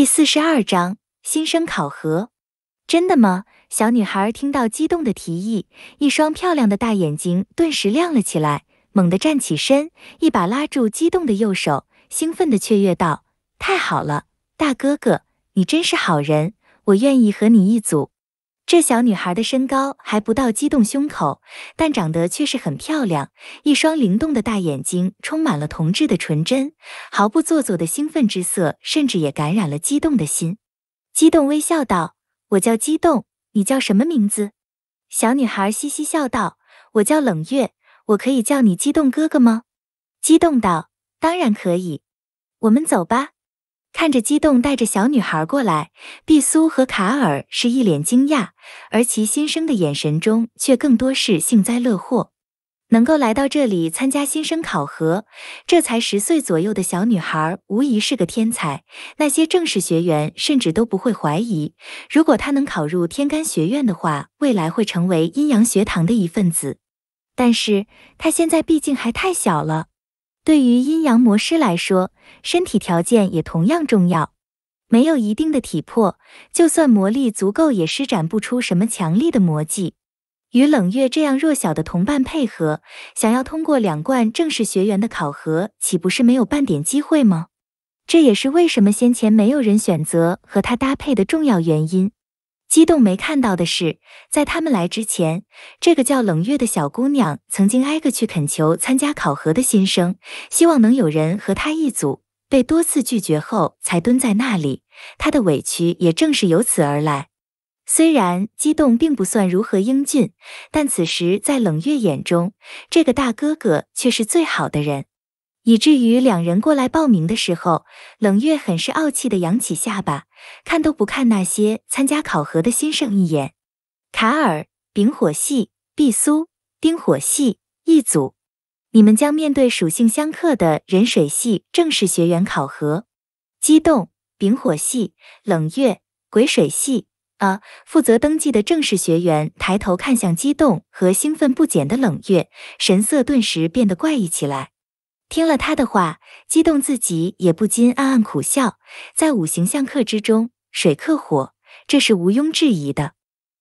第四十二章新生考核，真的吗？小女孩听到激动的提议，一双漂亮的大眼睛顿时亮了起来，猛地站起身，一把拉住激动的右手，兴奋地雀跃道：“太好了，大哥哥，你真是好人，我愿意和你一组。”这小女孩的身高还不到激动胸口，但长得却是很漂亮。一双灵动的大眼睛充满了童稚的纯真，毫不做作的兴奋之色，甚至也感染了激动的心。激动微笑道：“我叫激动，你叫什么名字？”小女孩嘻嘻笑道：“我叫冷月，我可以叫你激动哥哥吗？”激动道：“当然可以，我们走吧。”看着激动带着小女孩过来，碧苏和卡尔是一脸惊讶，而其新生的眼神中却更多是幸灾乐祸。能够来到这里参加新生考核，这才十岁左右的小女孩无疑是个天才。那些正式学员甚至都不会怀疑，如果她能考入天干学院的话，未来会成为阴阳学堂的一份子。但是她现在毕竟还太小了。对于阴阳魔师来说，身体条件也同样重要。没有一定的体魄，就算魔力足够，也施展不出什么强力的魔技。与冷月这样弱小的同伴配合，想要通过两关正式学员的考核，岂不是没有半点机会吗？这也是为什么先前没有人选择和他搭配的重要原因。激动没看到的是，在他们来之前，这个叫冷月的小姑娘曾经挨个去恳求参加考核的新生，希望能有人和她一组。被多次拒绝后，才蹲在那里，她的委屈也正是由此而来。虽然激动并不算如何英俊，但此时在冷月眼中，这个大哥哥却是最好的人。以至于两人过来报名的时候，冷月很是傲气的扬起下巴，看都不看那些参加考核的新生一眼。卡尔，丙火系，毕苏，丁火系，一组，你们将面对属性相克的人水系正式学员考核。激动，丙火系，冷月，癸水系。啊，负责登记的正式学员抬头看向激动和兴奋不减的冷月，神色顿时变得怪异起来。听了他的话，激动自己也不禁暗暗苦笑。在五行相克之中，水克火，这是毋庸置疑的。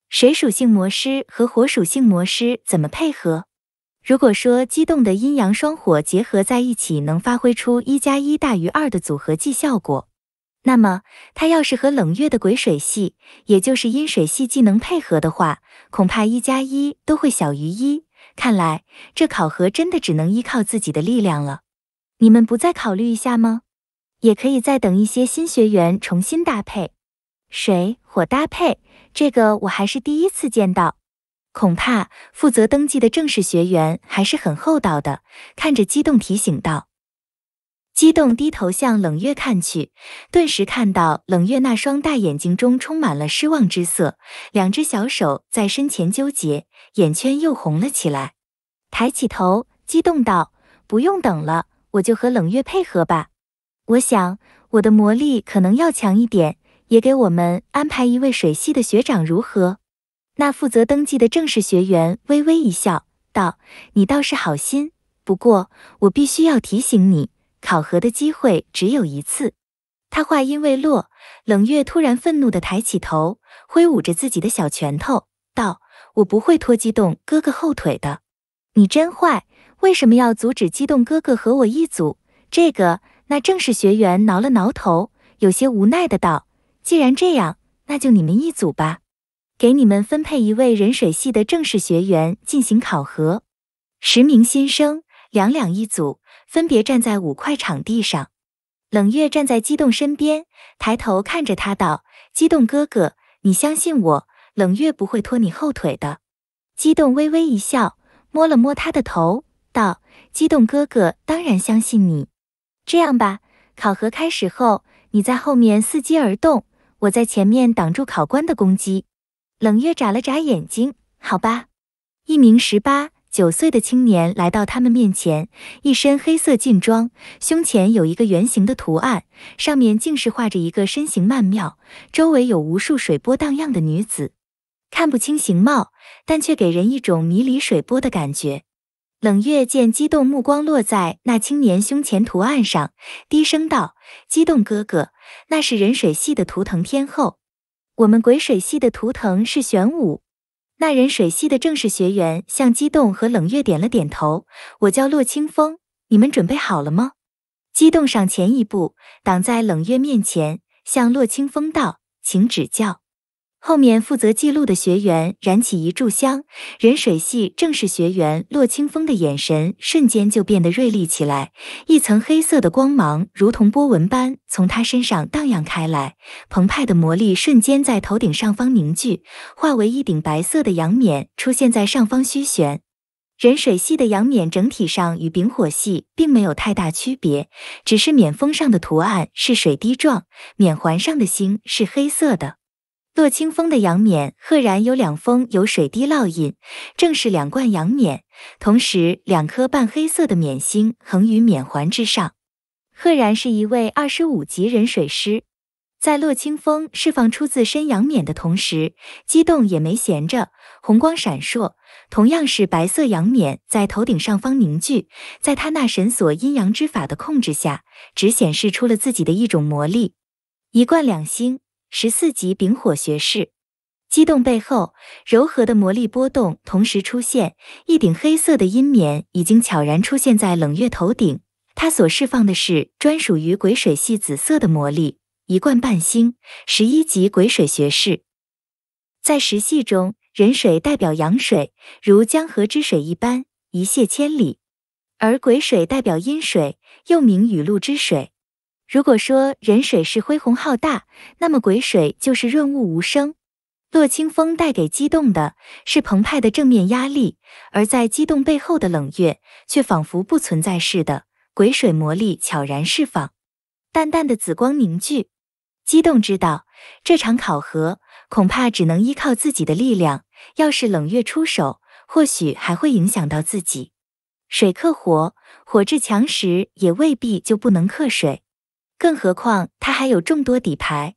水属性魔师和火属性魔师怎么配合？如果说激动的阴阳双火结合在一起能发挥出一加一大于二的组合技效果，那么他要是和冷月的鬼水系，也就是阴水系技能配合的话，恐怕一加一都会小于一。看来这考核真的只能依靠自己的力量了，你们不再考虑一下吗？也可以再等一些新学员重新搭配，水火搭配，这个我还是第一次见到。恐怕负责登记的正式学员还是很厚道的，看着激动提醒道。激动低头向冷月看去，顿时看到冷月那双大眼睛中充满了失望之色，两只小手在身前纠结。眼圈又红了起来，抬起头，激动道：“不用等了，我就和冷月配合吧。我想我的魔力可能要强一点，也给我们安排一位水系的学长如何？”那负责登记的正式学员微微一笑，道：“你倒是好心，不过我必须要提醒你，考核的机会只有一次。”他话音未落，冷月突然愤怒的抬起头，挥舞着自己的小拳头，道：我不会拖激动哥哥后腿的，你真坏，为什么要阻止激动哥哥和我一组？这个，那正式学员挠了挠头，有些无奈的道：“既然这样，那就你们一组吧，给你们分配一位人水系的正式学员进行考核。十名新生两两一组，分别站在五块场地上。冷月站在激动身边，抬头看着他道：‘激动哥哥，你相信我。’冷月不会拖你后腿的，激动微微一笑，摸了摸他的头，道：“激动哥哥当然相信你。这样吧，考核开始后，你在后面伺机而动，我在前面挡住考官的攻击。”冷月眨了眨眼睛，好吧。一名十八九岁的青年来到他们面前，一身黑色劲装，胸前有一个圆形的图案，上面竟是画着一个身形曼妙，周围有无数水波荡漾的女子。看不清形貌，但却给人一种迷离水波的感觉。冷月见激动目光落在那青年胸前图案上，低声道：“激动哥哥，那是人水系的图腾天后。我们鬼水系的图腾是玄武。”那人水系的正式学员向激动和冷月点了点头：“我叫洛清风，你们准备好了吗？”激动上前一步，挡在冷月面前，向洛清风道：“请指教。”后面负责记录的学员燃起一炷香，人水系正式学员洛清风的眼神瞬间就变得锐利起来，一层黑色的光芒如同波纹般从他身上荡漾开来，澎湃的魔力瞬间在头顶上方凝聚，化为一顶白色的阳冕出现在上方虚悬。人水系的阳冕整体上与丙火系并没有太大区别，只是冕峰上的图案是水滴状，冕环上的星是黑色的。洛清风的阳冕赫然有两封有水滴烙印，正是两冠阳冕。同时，两颗半黑色的冕星横于冕环之上，赫然是一位二十五级人水师。在洛清风释放出自身阳冕的同时，激动也没闲着，红光闪烁，同样是白色阳冕在头顶上方凝聚，在他那神锁阴阳之法的控制下，只显示出了自己的一种魔力，一贯两星。十四级丙火学士，激动背后柔和的魔力波动同时出现，一顶黑色的阴冕已经悄然出现在冷月头顶。它所释放的是专属于鬼水系紫色的魔力，一贯半星。十一级鬼水学士，在石系中，人水代表阳水，如江河之水一般一泻千里；而鬼水代表阴水，又名雨露之水。如果说人水是恢宏浩大，那么鬼水就是润物无声。洛清风带给激动的是澎湃的正面压力，而在激动背后的冷月却仿佛不存在似的。鬼水魔力悄然释放，淡淡的紫光凝聚。激动知道这场考核恐怕只能依靠自己的力量，要是冷月出手，或许还会影响到自己。水克火，火至强时也未必就不能克水。更何况他还有众多底牌，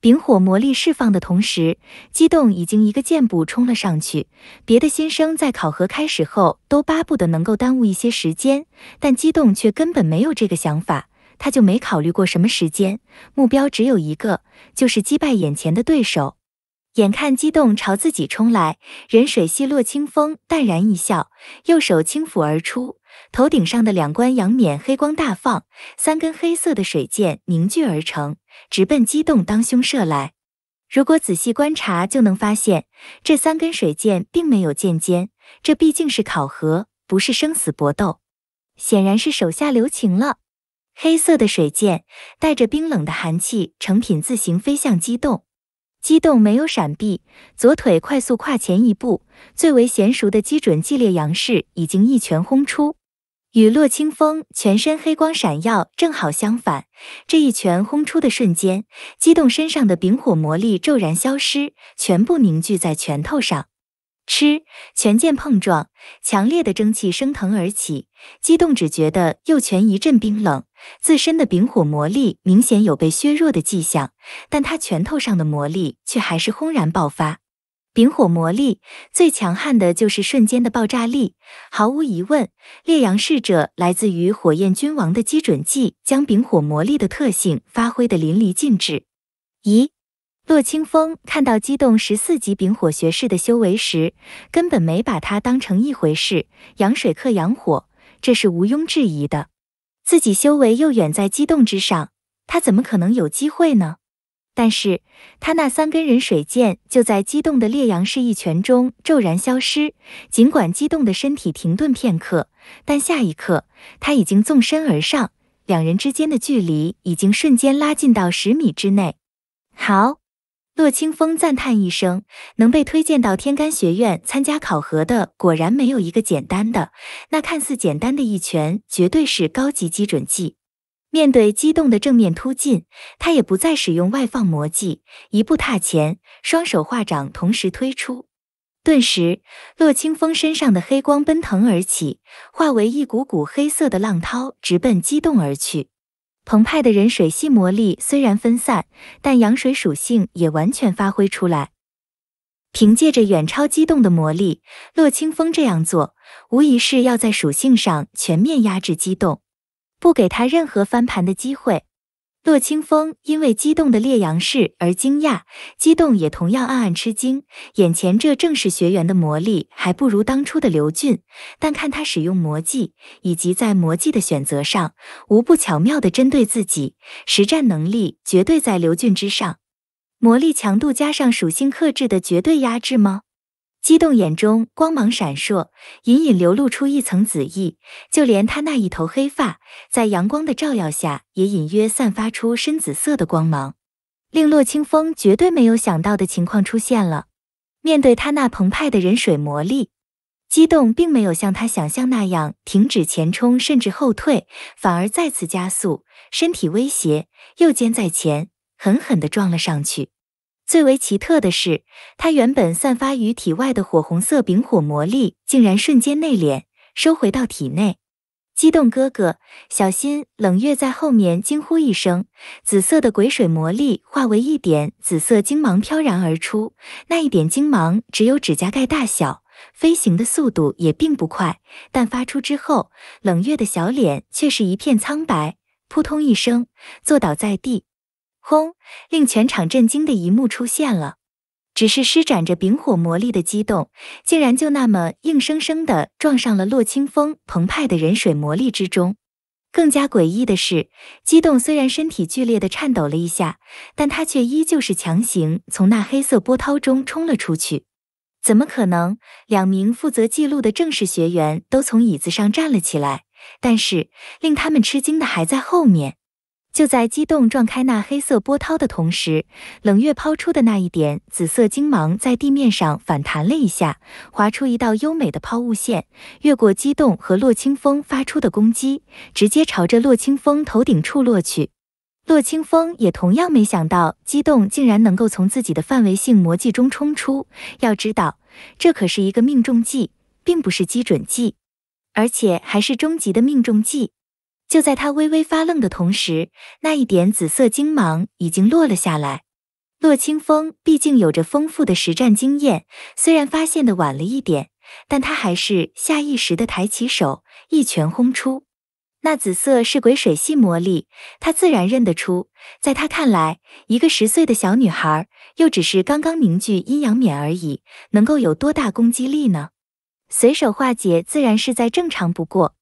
丙火魔力释放的同时，激动已经一个箭步冲了上去。别的新生在考核开始后都巴不得能够耽误一些时间，但激动却根本没有这个想法，他就没考虑过什么时间，目标只有一个，就是击败眼前的对手。眼看激动朝自己冲来，任水系洛清风淡然一笑，右手轻抚而出。头顶上的两关阳冕黑光大放，三根黑色的水箭凝聚而成，直奔机动当胸射来。如果仔细观察，就能发现这三根水箭并没有剑尖，这毕竟是考核，不是生死搏斗，显然是手下留情了。黑色的水箭带着冰冷的寒气，成品自行飞向机动。机动没有闪避，左腿快速跨前一步，最为娴熟的基准系烈杨式已经一拳轰出。与洛清风全身黑光闪耀正好相反，这一拳轰出的瞬间，激动身上的丙火魔力骤然消失，全部凝聚在拳头上。吃拳剑碰撞，强烈的蒸汽升腾而起。激动只觉得右拳一阵冰冷，自身的丙火魔力明显有被削弱的迹象，但他拳头上的魔力却还是轰然爆发。丙火魔力最强悍的就是瞬间的爆炸力，毫无疑问，烈阳侍者来自于火焰君王的基准技，将丙火魔力的特性发挥的淋漓尽致。咦，洛清风看到机动十四级丙火学士的修为时，根本没把他当成一回事。阳水克阳火，这是毋庸置疑的，自己修为又远在机动之上，他怎么可能有机会呢？但是他那三根人水剑就在激动的烈阳式一拳中骤然消失。尽管激动的身体停顿片刻，但下一刻他已经纵身而上，两人之间的距离已经瞬间拉近到十米之内。好，洛清风赞叹一声：“能被推荐到天干学院参加考核的，果然没有一个简单的。那看似简单的一拳，绝对是高级基准技。”面对激动的正面突进，他也不再使用外放魔技，一步踏前，双手画掌，同时推出。顿时，洛清风身上的黑光奔腾而起，化为一股股黑色的浪涛，直奔激动而去。澎湃的人水系魔力虽然分散，但阳水属性也完全发挥出来。凭借着远超激动的魔力，洛清风这样做，无疑是要在属性上全面压制激动。不给他任何翻盘的机会。洛清风因为激动的烈阳式而惊讶，激动也同样暗暗吃惊。眼前这正是学员的魔力还不如当初的刘俊，但看他使用魔技以及在魔技的选择上，无不巧妙的针对自己，实战能力绝对在刘俊之上。魔力强度加上属性克制的绝对压制吗？激动眼中光芒闪烁，隐隐流露出一层紫意，就连他那一头黑发，在阳光的照耀下，也隐约散发出深紫色的光芒。令洛清风绝对没有想到的情况出现了，面对他那澎湃的人水魔力，激动并没有像他想象那样停止前冲，甚至后退，反而再次加速，身体威胁右肩在前，狠狠地撞了上去。最为奇特的是，他原本散发于体外的火红色丙火魔力，竟然瞬间内敛，收回到体内。激动哥哥，小心！冷月在后面惊呼一声，紫色的鬼水魔力化为一点紫色晶芒飘然而出。那一点晶芒只有指甲盖大小，飞行的速度也并不快，但发出之后，冷月的小脸却是一片苍白，扑通一声，坐倒在地。轰！令全场震惊的一幕出现了，只是施展着丙火魔力的激动，竟然就那么硬生生的撞上了洛清风澎湃的人水魔力之中。更加诡异的是，激动虽然身体剧烈的颤抖了一下，但他却依旧是强行从那黑色波涛中冲了出去。怎么可能？两名负责记录的正式学员都从椅子上站了起来，但是令他们吃惊的还在后面。就在机动撞开那黑色波涛的同时，冷月抛出的那一点紫色晶芒在地面上反弹了一下，划出一道优美的抛物线，越过机动和洛清风发出的攻击，直接朝着洛清风头顶处落去。洛清风也同样没想到，机动竟然能够从自己的范围性魔技中冲出。要知道，这可是一个命中技，并不是基准技，而且还是终极的命中技。就在他微微发愣的同时，那一点紫色精芒已经落了下来。洛清风毕竟有着丰富的实战经验，虽然发现的晚了一点，但他还是下意识的抬起手，一拳轰出。那紫色是鬼水系魔力，他自然认得出。在他看来，一个十岁的小女孩，又只是刚刚凝聚阴阳冕而已，能够有多大攻击力呢？随手化解，自然是再正常不过。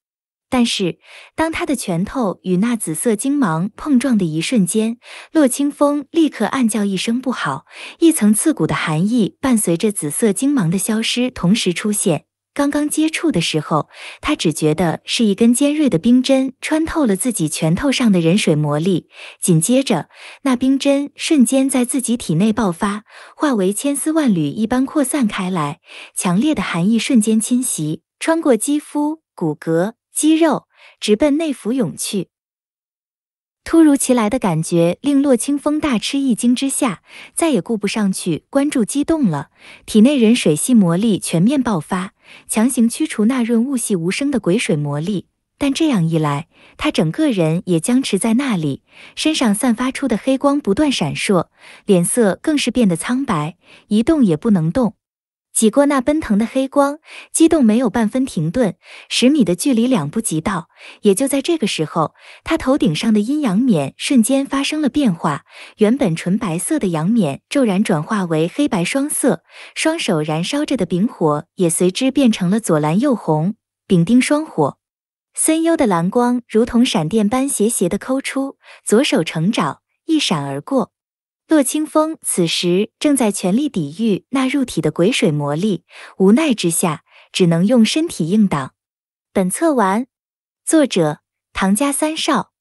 但是，当他的拳头与那紫色精芒碰撞的一瞬间，洛清风立刻暗叫一声不好。一层刺骨的寒意伴随着紫色精芒的消失同时出现。刚刚接触的时候，他只觉得是一根尖锐的冰针穿透了自己拳头上的人水魔力，紧接着，那冰针瞬间在自己体内爆发，化为千丝万缕一般扩散开来，强烈的寒意瞬间侵袭，穿过肌肤、骨骼。肌肉直奔内府涌去，突如其来的感觉令洛清风大吃一惊，之下再也顾不上去关注激动了。体内人水系魔力全面爆发，强行驱除那润物系无声的鬼水魔力，但这样一来，他整个人也僵持在那里，身上散发出的黑光不断闪烁，脸色更是变得苍白，一动也不能动。挤过那奔腾的黑光，激动没有半分停顿，十米的距离两步即到。也就在这个时候，他头顶上的阴阳冕瞬间发生了变化，原本纯白色的阳冕骤然转化为黑白双色，双手燃烧着的丙火也随之变成了左蓝右红，丙丁双火。森幽的蓝光如同闪电般斜斜的抠出，左手成爪，一闪而过。洛清风此时正在全力抵御那入体的鬼水魔力，无奈之下只能用身体硬挡。本册完。作者：唐家三少。